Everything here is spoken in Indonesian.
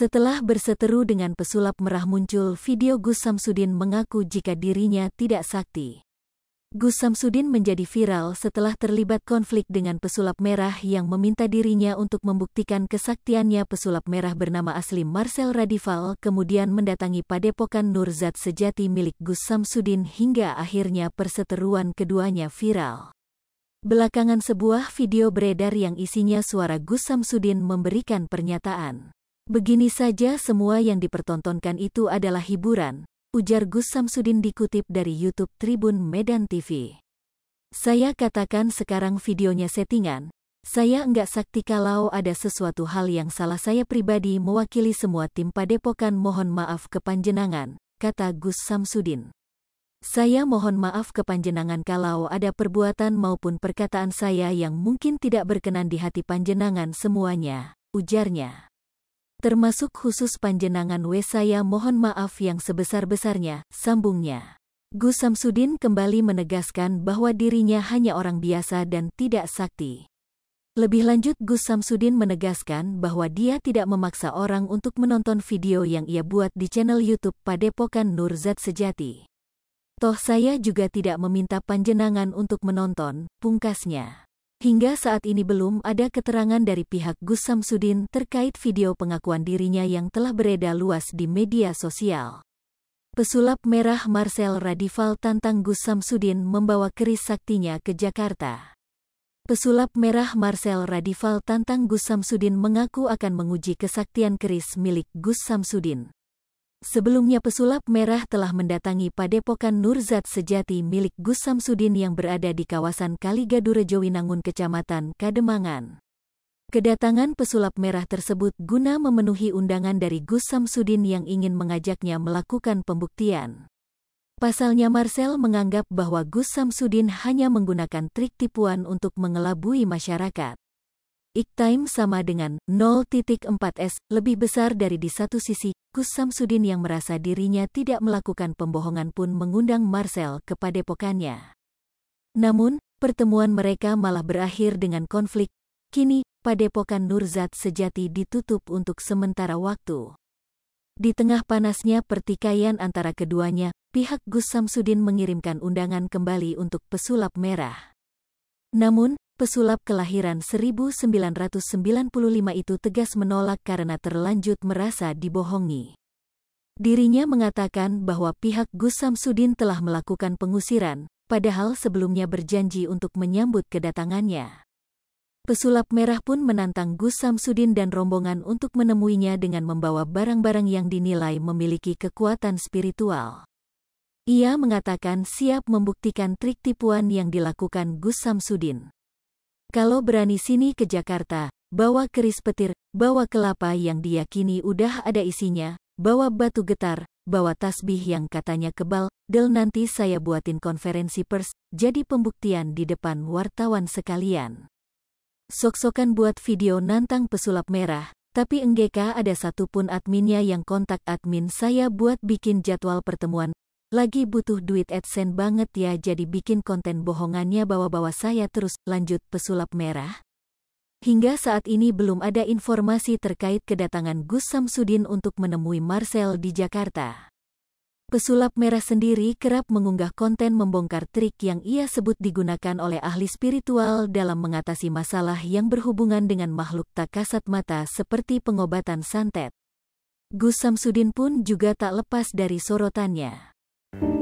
Setelah berseteru dengan pesulap merah muncul video Gus Samsudin mengaku jika dirinya tidak sakti. Gus Samsudin menjadi viral setelah terlibat konflik dengan pesulap merah yang meminta dirinya untuk membuktikan kesaktiannya pesulap merah bernama asli Marcel Radival kemudian mendatangi padepokan Nurzat sejati milik Gus Samsudin hingga akhirnya perseteruan keduanya viral. Belakangan sebuah video beredar yang isinya suara Gus Samsudin memberikan pernyataan. Begini saja semua yang dipertontonkan itu adalah hiburan, ujar Gus Samsudin dikutip dari YouTube Tribun Medan TV. Saya katakan sekarang videonya settingan, saya enggak sakti kalau ada sesuatu hal yang salah saya pribadi mewakili semua tim Padepokan mohon maaf ke Panjenangan, kata Gus Samsudin. Saya mohon maaf ke Panjenangan kalau ada perbuatan maupun perkataan saya yang mungkin tidak berkenan di hati Panjenangan semuanya, ujarnya termasuk khusus panjenangan we saya mohon maaf yang sebesar-besarnya, sambungnya. Gus Samsudin kembali menegaskan bahwa dirinya hanya orang biasa dan tidak sakti. Lebih lanjut Gus Samsudin menegaskan bahwa dia tidak memaksa orang untuk menonton video yang ia buat di channel YouTube Padepokan Nurzat Sejati. Toh saya juga tidak meminta panjenangan untuk menonton, pungkasnya. Hingga saat ini belum ada keterangan dari pihak Gus Samsudin terkait video pengakuan dirinya yang telah beredar luas di media sosial. Pesulap merah Marcel Radival tantang Gus Samsudin membawa keris saktinya ke Jakarta. Pesulap merah Marcel Radival tantang Gus Samsudin mengaku akan menguji kesaktian keris milik Gus Samsudin. Sebelumnya pesulap merah telah mendatangi padepokan Nurzat Sejati milik Gus Samsudin yang berada di kawasan Kaligadurejo Winangun Kecamatan Kademangan. Kedatangan pesulap merah tersebut guna memenuhi undangan dari Gus Samsudin yang ingin mengajaknya melakukan pembuktian. Pasalnya Marcel menganggap bahwa Gus Samsudin hanya menggunakan trik tipuan untuk mengelabui masyarakat time sama dengan 0.4S, lebih besar dari di satu sisi, Gus Samsudin yang merasa dirinya tidak melakukan pembohongan pun mengundang Marcel ke padepokannya. Namun, pertemuan mereka malah berakhir dengan konflik. Kini, padepokan Nurzat sejati ditutup untuk sementara waktu. Di tengah panasnya pertikaian antara keduanya, pihak Gus Samsudin mengirimkan undangan kembali untuk pesulap merah. Namun, pesulap kelahiran 1995 itu tegas menolak karena terlanjut merasa dibohongi. Dirinya mengatakan bahwa pihak Gus Samsudin telah melakukan pengusiran, padahal sebelumnya berjanji untuk menyambut kedatangannya. Pesulap merah pun menantang Gus Samsudin dan rombongan untuk menemuinya dengan membawa barang-barang yang dinilai memiliki kekuatan spiritual. Ia mengatakan siap membuktikan trik tipuan yang dilakukan Gus Samsudin. Kalau berani sini ke Jakarta, bawa keris petir, bawa kelapa yang diyakini udah ada isinya, bawa batu getar, bawa tasbih yang katanya kebal, del nanti saya buatin konferensi pers, jadi pembuktian di depan wartawan sekalian. Sok-sokan buat video nantang pesulap merah, tapi enggak ada satupun adminnya yang kontak admin saya buat bikin jadwal pertemuan, lagi butuh duit AdSense banget ya jadi bikin konten bohongannya bawa-bawa saya terus, lanjut pesulap merah. Hingga saat ini belum ada informasi terkait kedatangan Gus Samsudin untuk menemui Marcel di Jakarta. Pesulap merah sendiri kerap mengunggah konten membongkar trik yang ia sebut digunakan oleh ahli spiritual dalam mengatasi masalah yang berhubungan dengan makhluk tak kasat mata seperti pengobatan santet. Gus Samsudin pun juga tak lepas dari sorotannya.